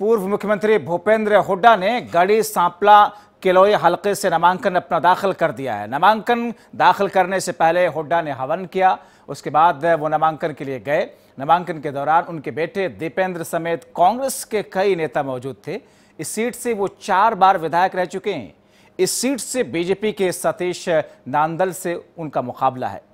पूर्व मुख्यमंत्री भूपेंद्र हुड्डा ने गढ़ी सांपला किलोई हलके से नामांकन अपना दाखिल कर दिया है नामांकन दाखिल करने से पहले हुड्डा ने हवन किया उसके बाद वो नामांकन के लिए गए नामांकन के दौरान उनके बेटे दीपेंद्र समेत कांग्रेस के कई नेता मौजूद थे इस सीट से वो चार बार विधायक रह चुके हैं इस सीट से बीजेपी के सतीश नांदल से उनका मुकाबला है